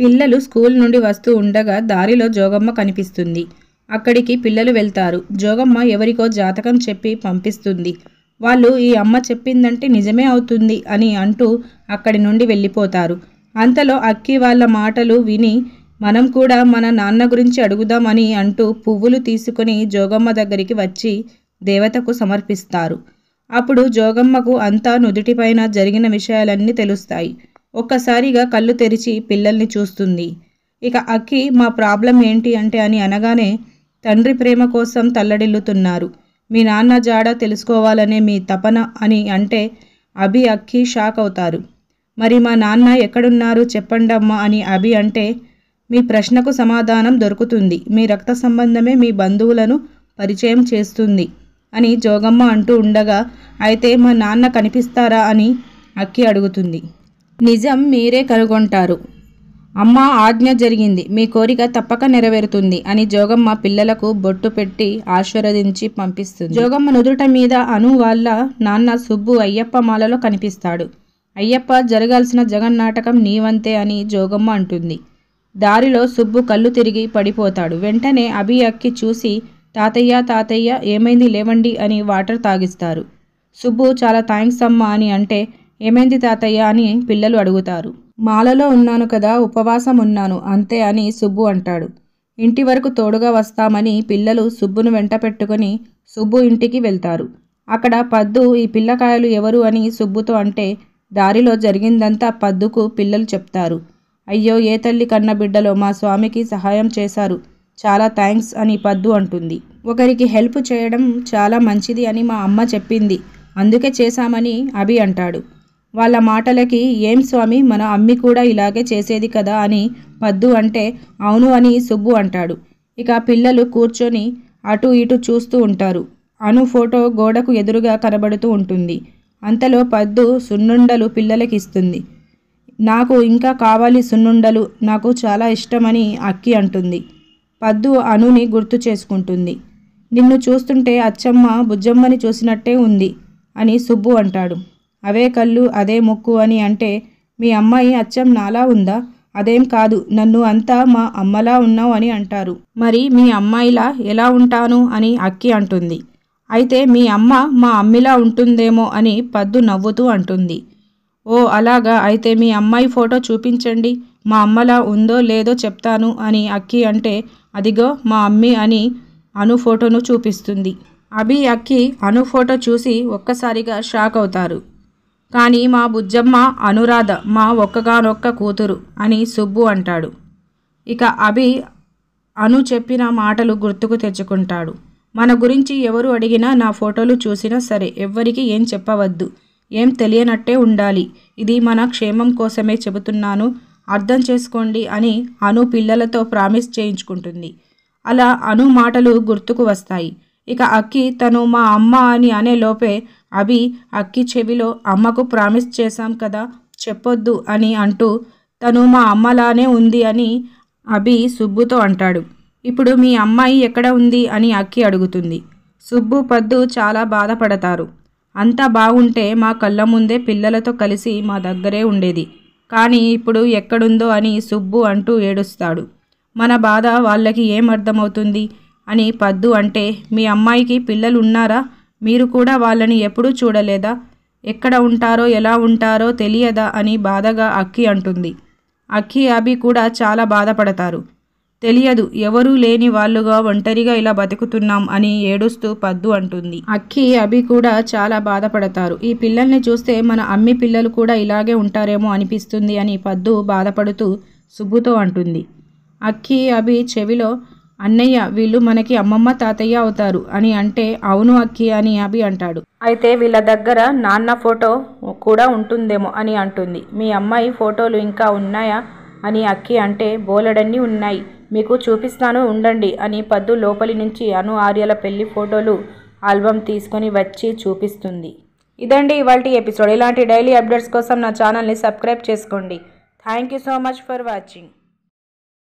పిల్లలు స్కూల్ నుండి వస్తూ ఉండగా దారిలో జోగమ్మ కనిపిస్తుంది అక్కడికి పిల్లలు వెళ్తారు జోగమ్మ ఎవరికో జాతకం చెప్పి పంపిస్తుంది వాళ్ళు ఈ అమ్మ చెప్పిందంటే నిజమే అవుతుంది అని అంటూ అక్కడి నుండి వెళ్ళిపోతారు అంతలో అక్కి వాళ్ళ మాటలు విని మనం కూడా మన నాన్న గురించి అడుగుదామని అంటూ పువ్వులు తీసుకుని జోగమ్మ దగ్గరికి వచ్చి దేవతకు సమర్పిస్తారు అప్పుడు జోగమ్మకు అంతా నుదుటిపైన జరిగిన విషయాలన్నీ తెలుస్తాయి ఒక్కసారిగా కళ్ళు తెరిచి పిల్లల్ని చూస్తుంది ఇక అక్కి మా ప్రాబ్లం ఏంటి అంటే అని అనగానే తండ్రి ప్రేమ కోసం తల్లడిల్లుతున్నారు మీ నాన్న జాడ తెలుసుకోవాలనే మీ తపన అని అంటే అభి అక్కి షాక్ అవుతారు మరి మా నాన్న ఎక్కడున్నారు చెప్పండమ్మా అని అభి అంటే మీ ప్రశ్నకు సమాధానం దొరుకుతుంది మీ రక్త సంబంధమే మీ బంధువులను పరిచయం చేస్తుంది అని జోగమ్మ అంటూ ఉండగా అయితే మా నాన్న కనిపిస్తారా అని అక్కి అడుగుతుంది నిజం మీరే కనుగొంటారు అమ్మ ఆజ్ఞ జరిగింది మీ కోరిక తప్పక నెరవేరుతుంది అని జోగమ్మ పిల్లలకు బొట్టు పెట్టి ఆశీర్వదించి పంపిస్తుంది జోగమ్మ నుదుట మీద అను వాళ్ళ నాన్న సుబ్బు అయ్యప్ప మాలలో కనిపిస్తాడు అయ్యప్ప జరగాల్సిన జగన్ నాటకం నీవంతే అని జోగమ్మ అంటుంది దారిలో సుబ్బు కళ్ళు తిరిగి పడిపోతాడు వెంటనే అభి అక్కి చూసి తాతయ్య తాతయ్య ఏమైంది లేవండి అని వాటర్ తాగిస్తారు సుబ్బు చాలా థ్యాంక్స్ అమ్మా అని అంటే ఏమైంది తాతయ్య అని పిల్లలు అడుగుతారు మాలలో ఉన్నాను కదా ఉపవాసం ఉన్నాను అంతే అని సుబ్బు అంటాడు ఇంటి వరకు తోడుగా వస్తామని పిల్లలు సుబ్బును వెంట పెట్టుకుని సుబ్బు ఇంటికి వెళ్తారు అక్కడ పద్దు ఈ పిల్లకాయలు ఎవరు అని సుబ్బుతో అంటే దారిలో జరిగిందంతా పద్దుకు పిల్లలు చెప్తారు అయ్యో ఏ తల్లి కన్న బిడ్డలో మా స్వామికి సహాయం చేశారు చాలా థ్యాంక్స్ అని పద్దు అంటుంది ఒకరికి హెల్ప్ చేయడం చాలా మంచిది అని మా అమ్మ చెప్పింది అందుకే చేశామని అభి అంటాడు వాళ్ళ మాటలకి ఏం స్వామి మన అమ్మి కూడా ఇలాగే చేసేది కదా అని పద్దు అంటే అవును అని సుబ్బు అంటాడు ఇక పిల్లలు కూర్చొని అటు ఇటు చూస్తూ ఉంటారు అను ఫోటో గోడకు ఎదురుగా కనబడుతూ ఉంటుంది అంతలో పద్దు సున్నుండలు పిల్లలకి ఇస్తుంది నాకు ఇంకా కావాలి సున్నుండలు నాకు చాలా ఇష్టమని అక్కి అంటుంది పద్దు అనుని గుర్తు చేసుకుంటుంది నిన్ను చూస్తుంటే అచ్చమ్మ బుజ్జమ్మని చూసినట్టే ఉంది అని సుబ్బు అంటాడు అవే కళ్ళు అదే ముక్కు అని అంటే మీ అమ్మాయి అచ్చం నాలా ఉందా అదేం కాదు నన్ను అంతా మా అమ్మలా ఉన్నావు అని అంటారు మరి మీ అమ్మాయిలా ఎలా ఉంటాను అని అక్కి అంటుంది అయితే మీ అమ్మ మా అమ్మిలా ఉంటుందేమో అని పద్దు నవ్వుతూ అంటుంది ఓ అలాగా అయితే మీ అమ్మాయి ఫోటో చూపించండి మా అమ్మలా ఉందో లేదో చెప్తాను అని అక్కి అంటే అదిగో మా అమ్మి అని అను ఫోటోను చూపిస్తుంది అభి అక్కి అను ఫోటో చూసి ఒక్కసారిగా షాక్ అవుతారు కానీ మా బుజ్జమ్మ అనురాధ మా ఒక్కగానొక్క కూతురు అని సుబ్బు అంటాడు ఇక అభి అను చెప్పిన మాటలు గుర్తుకు తెచ్చుకుంటాడు మన గురించి ఎవరు అడిగినా నా ఫోటోలు చూసినా సరే ఎవ్వరికి ఏం చెప్పవద్దు ఏం తెలియనట్టే ఉండాలి ఇది మన క్షేమం కోసమే చెబుతున్నాను అర్థం చేసుకోండి అని అను పిల్లలతో ప్రామిస్ చేయించుకుంటుంది అలా అను మాటలు గుర్తుకు వస్తాయి ఇక అక్కి తను మా అమ్మ అని అనే లోపే అభి అక్కి చెవిలో అమ్మకు ప్రామిస్ చేశాం కదా చెప్పొద్దు అని అంటూ తను మా అమ్మలానే ఉంది అని అభి సుబ్బుతో అంటాడు ఇప్పుడు మీ అమ్మాయి ఎక్కడ ఉంది అని అక్కి అడుగుతుంది సుబ్బు పద్దు చాలా బాధపడతారు అంతా బాగుంటే మా కళ్ళ ముందే పిల్లలతో కలిసి మా దగ్గరే ఉండేది కానీ ఇప్పుడు ఎక్కడుందో అని సుబ్బు అంటూ ఏడుస్తాడు మన బాధ వాళ్ళకి ఏం అర్థమవుతుంది అని పద్దు అంటే మీ అమ్మాయికి పిల్లలు ఉన్నారా మీరు కూడా వాళ్ళని ఎప్పుడూ చూడలేదా ఎక్కడ ఉంటారో ఎలా ఉంటారో తెలియదా అని బాధగా అక్కి అంటుంది అక్కి అభి కూడా చాలా బాధపడతారు తెలియదు ఎవరూ లేని వాళ్ళుగా ఒంటరిగా ఇలా బతుకుతున్నాం అని ఏడుస్తూ పద్దు అంటుంది అక్కి అభి కూడా చాలా బాధపడతారు ఈ పిల్లల్ని చూస్తే మన అమ్మి పిల్లలు కూడా ఇలాగే ఉంటారేమో అనిపిస్తుంది అని పద్దు బాధపడుతూ సుబ్బుతో అంటుంది అక్కి అభి చెవిలో అన్నయ్య వీళ్ళు మనకి అమ్మమ్మ తాతయ్య అవుతారు అని అంటే అవును అక్కి అని అభి అంటాడు అయితే వీళ్ళ దగ్గర నాన్న ఫోటో కూడా ఉంటుందేమో అని అంటుంది మీ అమ్మాయి ఫోటోలు ఇంకా ఉన్నాయా అని అక్కి అంటే బోలెడన్నీ ఉన్నాయి మీకు చూపిస్తాను ఉండండి అని పద్దు లోపలి నుంచి అను ఆర్యల పెళ్లి ఫోటోలు ఆల్బమ్ తీసుకొని వచ్చి చూపిస్తుంది ఇదండి ఇవాళ ఎపిసోడ్ ఇలాంటి డైలీ అప్డేట్స్ కోసం నా ఛానల్ని సబ్స్క్రైబ్ చేసుకోండి thank you so much for watching